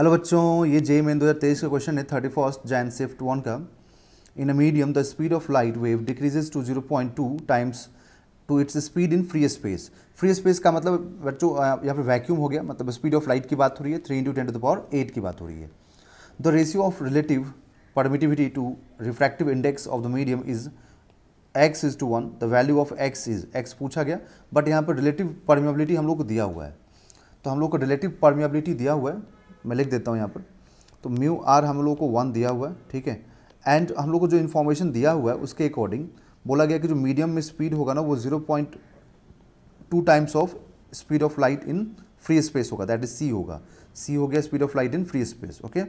hello बच्चों ये जे main दो हज़ार तेईस का क्वेश्चन है thirty first Jan shift one का in a medium the speed of light wave decreases to zero point two times to its speed in free space free space का मतलब बच्चों यहाँ पे वैक्यूम हो गया मतलब स्पीड ऑफ लाइट की बात हो रही है three into ten to the power eight की बात हो रही है the ratio of relative permittivity to refractive index of the medium is x is to one the value of x is x पूछा गया बट यहाँ पर रिलेटिव परमिबिलिटी हम लोग को दिया हुआ है तो हम लोग को रिलेटिव परमिबिलिटी दिया हुआ है मैं लिख देता हूँ यहाँ पर तो म्यू आर हम लोगों को वन दिया हुआ है ठीक है एंड हम लोग को जो इन्फॉर्मेशन दिया हुआ है उसके अकॉर्डिंग बोला गया कि जो मीडियम में स्पीड होगा ना वो zero point two times of speed of light in free space होगा दैट इज सी होगा सी हो गया speed of light in free space okay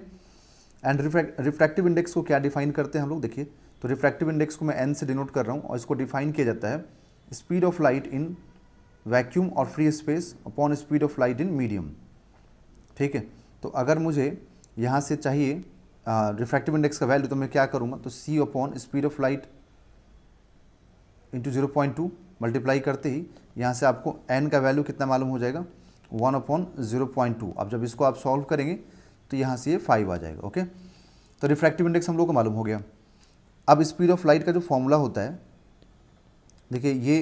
and refractive index को क्या डिफाइन करते हैं हम लोग देखिए तो रिफ्रैक्टिव इंडेक्स को मैं एन से डिनोट कर रहा हूँ और इसको डिफाइन किया जाता है speed of light in vacuum और free space upon speed of light in medium ठीक है तो अगर मुझे यहाँ से चाहिए रिफ्रैक्टिव इंडेक्स का वैल्यू तो मैं क्या करूँगा तो c upon speed of light into zero point two multiply करते ही यहाँ से आपको एन का वैल्यू कितना मालूम हो जाएगा one upon zero point two अब जब इसको आप सॉल्व करेंगे तो यहाँ से ये फाइव आ जाएगा ओके तो रिफ्रैक्टिव इंडेक्स हम लोग को मालूम हो गया अब स्पीड ऑफ लाइट का जो फॉर्मूला होता है देखिए ये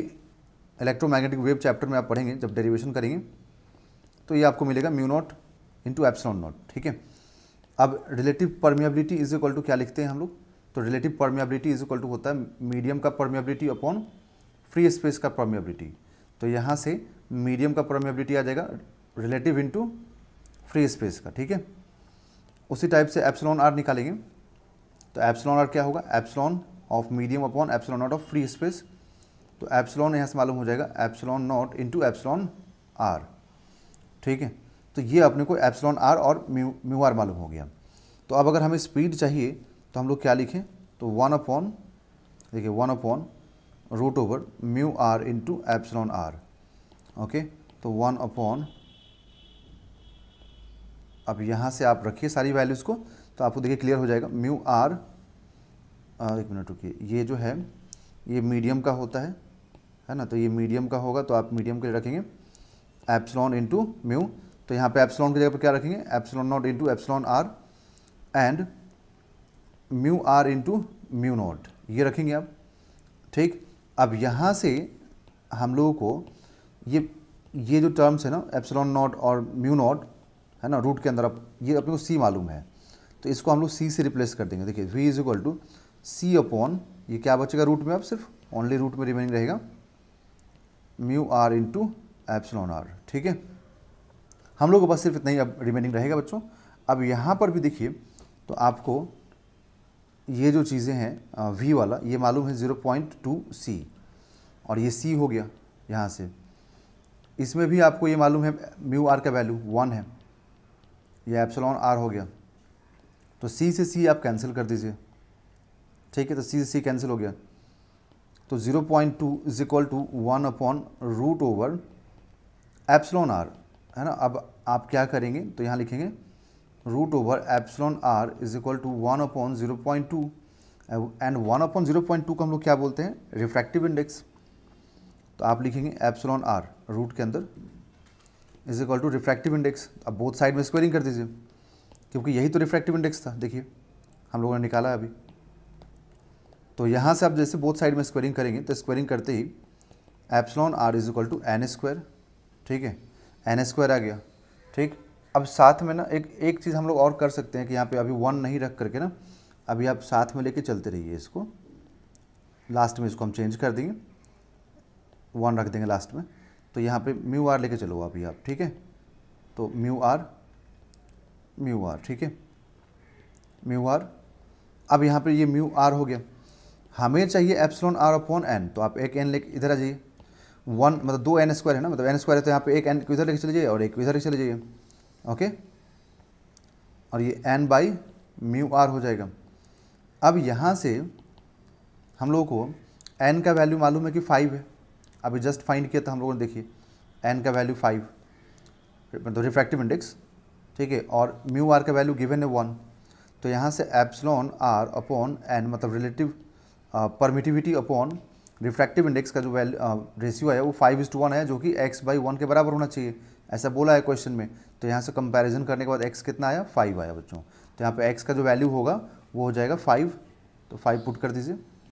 इलेक्ट्रोमैग्नेटिक वेव चैप्टर में आप पढ़ेंगे जब डेरिवेशन करेंगे तो ये आपको मिलेगा mu naught into epsilon naught ठीक है अब relative permeability is equal to क्या लिखते हैं हम लोग तो relative permeability is equal to होता है मीडियम का परमियाबिलिटी अपॉन फ्री स्पेस का परमियाबिलिटी तो यहाँ से मीडियम का परमियाबिलिटी आ जाएगा रिलेटिव इंटू फ्री स्पेस का ठीक है उसी टाइप से एप्सलॉन आर निकालेंगे तो एप्सलॉन आर क्या होगा epsilon of medium upon epsilon naught of free space तो एप्सलॉन यहाँ से मालूम हो जाएगा epsilon naught into epsilon r ठीक है तो ये अपने को एप्सलॉन आर और म्यू आर मालूम हो गया तो अब अगर हमें स्पीड चाहिए तो हम लोग क्या लिखें तो वन अपॉन देखिए one upon root over mu r into epsilon r okay तो वन अपॉन अब यहाँ से आप रखिए सारी वैल्यूज़ को तो आपको देखिए क्लियर हो जाएगा म्यू आर एक मिनट रुकिए ये जो है ये मीडियम का होता है है ना तो ये मीडियम का होगा तो आप मीडियम के लिए रखेंगे एप्सलॉन इंटू म्यू तो यहाँ पे एप्सलॉन की जगह पर क्या रखेंगे epsilon naught into epsilon r and mu r into mu naught ये रखेंगे आप ठीक अब यहाँ से हम लोगों को ये ये जो टर्म्स है ना एप्सलॉन नॉट और म्यू नॉट है ना रूट के अंदर अब ये अपने को सी मालूम है तो इसको हम लोग सी से रिप्लेस कर देंगे देखिए v is equal to c upon ये क्या बचेगा रूट में अब सिर्फ ओनली रूट में रिमेनिंग रहेगा mu r into epsilon r ठीक है हम लोग बस सिर्फ इतना ही अब रिमेनिंग रहेगा बच्चों अब यहाँ पर भी देखिए तो आपको ये जो चीज़ें हैं वी वाला ये मालूम है ज़ीरो पॉइंट टू सी और ये सी हो गया यहाँ से इसमें भी आपको ये मालूम है म्यू आर का वैल्यू वन है या एप्सलॉन आर हो गया तो सी से सी आप कैंसिल कर दीजिए ठीक है तो सी से सी कैंसिल हो गया तो zero point two is equal to one upon root over epsilon r है ना अब आप क्या करेंगे तो यहाँ लिखेंगे root over epsilon r is equal to one upon zero point two and one upon zero point two को हम लोग क्या बोलते हैं रिफ्रैक्टिव इंडेक्स तो आप लिखेंगे एप्सलॉन आर रूट के अंदर is equal to refractive index अब बोथ साइड में स्क्वेयरिंग कर दीजिए क्योंकि यही तो रिफ्रैक्टिव इंडेक्स था देखिए हम लोगों ने निकाला अभी तो यहाँ से आप जैसे बोथ साइड में स्क्वेयरिंग करेंगे तो स्क्वेयरिंग करते ही epsilon r is equal to n square ठीक है एन स्क्वायर आ गया ठीक अब साथ में ना एक एक चीज़ हम लोग और कर सकते हैं कि यहाँ पे अभी वन नहीं रख करके ना अभी आप साथ में लेके चलते रहिए इसको लास्ट में इसको हम चेंज कर देंगे वन रख देंगे लास्ट में तो यहाँ पे म्यू आर लेके चलो अभी आप ठीक है तो म्यू आर म्यू आर ठीक है म्यू आर अब यहाँ पर ये म्यू आर हो गया हमें चाहिए एप्सलॉन आर अपॉन एन तो आप एक एन लेके इधर आ जाइए वन मतलब दो एन स्क्वायर है ना मतलब एन स्क्वायर है तो यहाँ पे एक एन को इधर लेके चले जाइए और एक को इधर लेके चले जाइए ओके और ये एन बाई म्यू आर हो जाएगा अब यहाँ से हम लोगों को एन का वैल्यू मालूम है कि फाइव है अभी जस्ट फाइंड किया था हम लोगों ने देखिए एन का वैल्यू फाइव मतलब रिफ्रैक्टिव इंडेक्स ठीक है और म्यू आर का वैल्यू गिवन है वन तो यहाँ से एप्सलॉन आर अपॉन एन मतलब relative permittivity upon refractive index का जो वैल्यू रेशियो uh, है वो फाइव इज टू वन है जो कि एक्स बाई वन के बराबर होना चाहिए ऐसा बोला है क्वेश्चन में तो यहाँ से कंपैरिजन करने के बाद एक्स कितना आया फाइव आया बच्चों तो यहाँ पे एक्स का जो वैल्यू होगा वो हो जाएगा फाइव तो फाइव पुट कर दीजिए